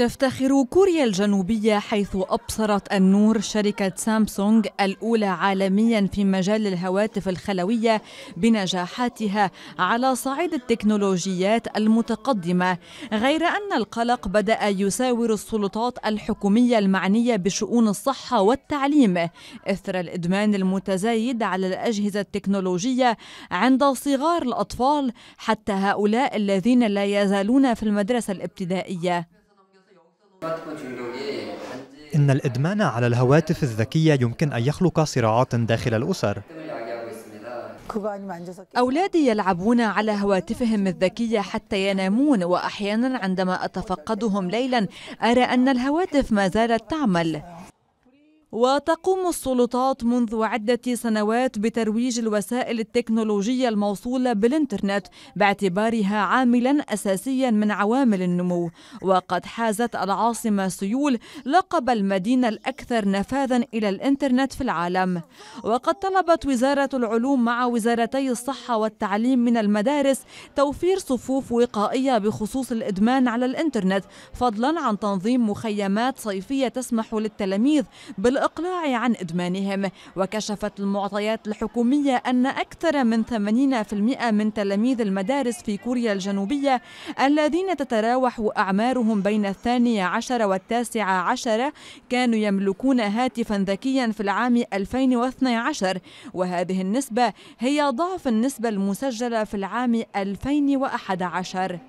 تفتخر كوريا الجنوبية حيث أبصرت النور شركة سامسونج الأولى عالميا في مجال الهواتف الخلوية بنجاحاتها على صعيد التكنولوجيات المتقدمة غير أن القلق بدأ يساور السلطات الحكومية المعنية بشؤون الصحة والتعليم إثر الإدمان المتزايد على الأجهزة التكنولوجية عند صغار الأطفال حتى هؤلاء الذين لا يزالون في المدرسة الابتدائية إن الإدمان على الهواتف الذكية يمكن أن يخلق صراعات داخل الأسر أولادي يلعبون على هواتفهم الذكية حتى ينامون وأحيانا عندما أتفقدهم ليلا أرى أن الهواتف ما زالت تعمل وتقوم السلطات منذ عدة سنوات بترويج الوسائل التكنولوجية الموصولة بالإنترنت باعتبارها عاملا أساسيا من عوامل النمو وقد حازت العاصمة سيول لقب المدينة الأكثر نفاذا إلى الإنترنت في العالم وقد طلبت وزارة العلوم مع وزارتي الصحة والتعليم من المدارس توفير صفوف وقائية بخصوص الإدمان على الإنترنت فضلا عن تنظيم مخيمات صيفية تسمح للتلاميذ بال الإقلاع عن إدمانهم وكشفت المعطيات الحكومية أن أكثر من 80% من تلاميذ المدارس في كوريا الجنوبية الذين تتراوح أعمارهم بين الثانية عشر والتاسعة عشرة كانوا يملكون هاتفا ذكيا في العام 2012 وهذه النسبة هي ضعف النسبة المسجلة في العام 2011